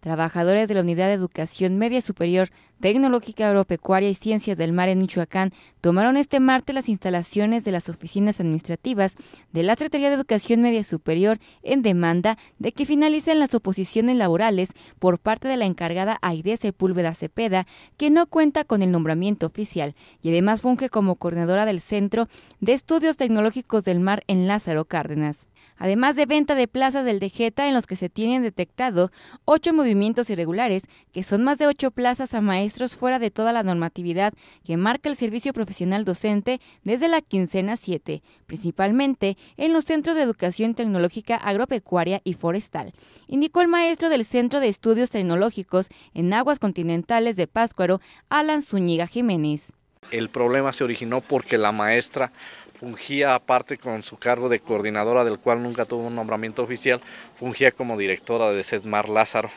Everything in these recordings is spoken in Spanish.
Trabajadores de la Unidad de Educación Media Superior, Tecnológica Agropecuaria y Ciencias del Mar en Michoacán tomaron este martes las instalaciones de las oficinas administrativas de la Secretaría de Educación Media Superior en demanda de que finalicen las oposiciones laborales por parte de la encargada Aide Sepúlveda Cepeda, que no cuenta con el nombramiento oficial y además funge como coordinadora del Centro de Estudios Tecnológicos del Mar en Lázaro Cárdenas además de venta de plazas del Dejeta en los que se tienen detectado ocho movimientos irregulares, que son más de ocho plazas a maestros fuera de toda la normatividad que marca el servicio profesional docente desde la quincena 7, principalmente en los centros de educación tecnológica agropecuaria y forestal, indicó el maestro del Centro de Estudios Tecnológicos en Aguas Continentales de Páscuaro, Alan Zúñiga Jiménez. El problema se originó porque la maestra fungía aparte con su cargo de coordinadora, del cual nunca tuvo un nombramiento oficial, fungía como directora de Sedmar Lázaro.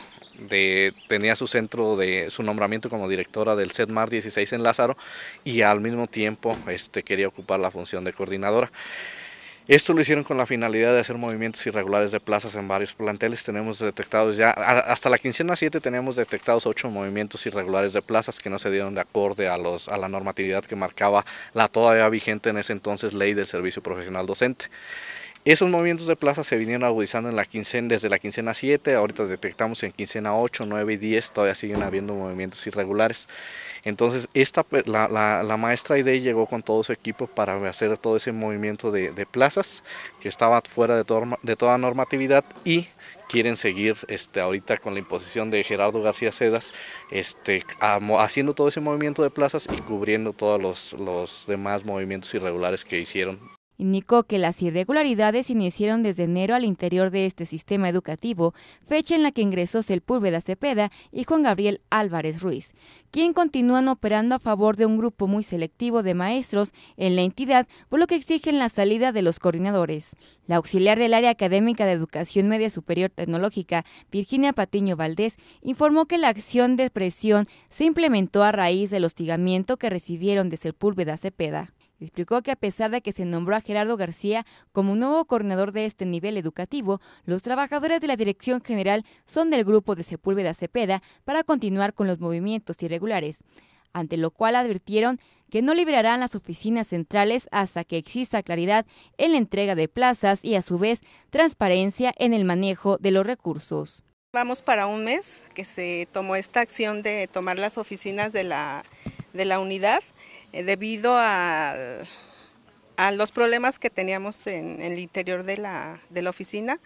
tenía su centro de su nombramiento como directora del Sedmar 16 en Lázaro y al mismo tiempo este, quería ocupar la función de coordinadora. Esto lo hicieron con la finalidad de hacer movimientos irregulares de plazas en varios planteles. Tenemos detectados ya, hasta la quincena 7 tenemos detectados ocho movimientos irregulares de plazas que no se dieron de acorde a, los, a la normatividad que marcaba la todavía vigente en ese entonces ley del servicio profesional docente. Esos movimientos de plazas se vinieron agudizando en la quincena, desde la quincena 7, ahorita detectamos en quincena 8, 9 y 10, todavía siguen habiendo movimientos irregulares. Entonces, esta, la, la, maestra ID llegó con todo su equipo para hacer todo ese movimiento de, plazas que estaba fuera de, toda normatividad y quieren seguir este, ahorita con la imposición de Gerardo García Sedas, este, haciendo todo ese movimiento de plazas y cubriendo todos los, los demás movimientos irregulares que hicieron Indicó que las irregularidades iniciaron desde enero al interior de este sistema educativo, fecha en la que ingresó Sepúlveda Cepeda y Juan Gabriel Álvarez Ruiz, quien continúan operando a favor de un grupo muy selectivo de maestros en la entidad, por lo que exigen la salida de los coordinadores. La auxiliar del área académica de Educación Media Superior Tecnológica, Virginia Patiño Valdés, informó que la acción de presión se implementó a raíz del hostigamiento que recibieron de Sepúlveda Cepeda. Explicó que a pesar de que se nombró a Gerardo García como nuevo coordinador de este nivel educativo, los trabajadores de la Dirección General son del grupo de Sepúlveda Cepeda para continuar con los movimientos irregulares, ante lo cual advirtieron que no liberarán las oficinas centrales hasta que exista claridad en la entrega de plazas y a su vez transparencia en el manejo de los recursos. Vamos para un mes que se tomó esta acción de tomar las oficinas de la, de la unidad. Eh, debido a, los problemas que teníamos en, el interior de la, de la, oficina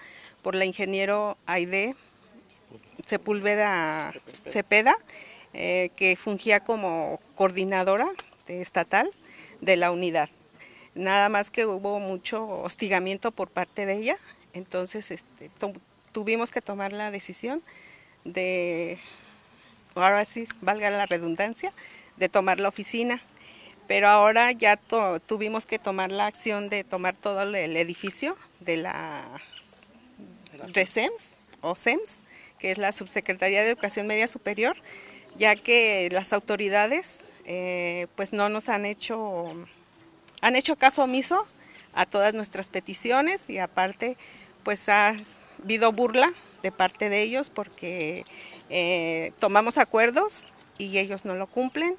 por la ingeniero Aide Sepúlveda Cepeda, eh, que fungía como coordinadora estatal de la unidad. Nada más que hubo mucho hostigamiento por parte de ella, entonces este, tuvimos que tomar la decisión de, ahora sí, valga la redundancia, de tomar la oficina pero ahora ya tuvimos que tomar la acción de tomar todo el edificio de la RESEMS o SEMS, que es la Subsecretaría de Educación Media Superior, ya que las autoridades eh, pues no nos han hecho, han hecho caso omiso a todas nuestras peticiones y aparte pues ha habido burla de parte de ellos porque eh, tomamos acuerdos y ellos no lo cumplen.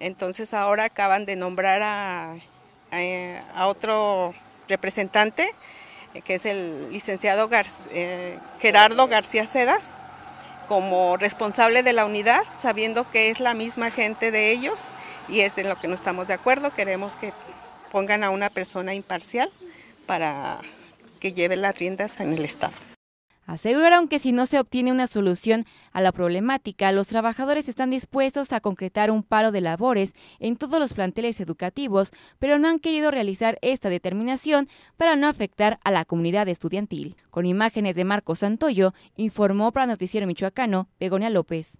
Entonces ahora acaban de nombrar a, otro representante, eh, que es el licenciado eh, Gerardo García Sedas, como responsable de la unidad, sabiendo que es la misma gente de ellos y es en lo que no estamos de acuerdo. Queremos que pongan a una persona imparcial para que lleve las riendas en el Estado. Aseguraron que si no se obtiene una solución a la problemática, los trabajadores están dispuestos a concretar un paro de labores en todos los planteles educativos, pero no han querido realizar esta determinación para no afectar a la comunidad estudiantil. Con imágenes de Marco Santoyo, informó para Noticiero Michoacano Begonia López.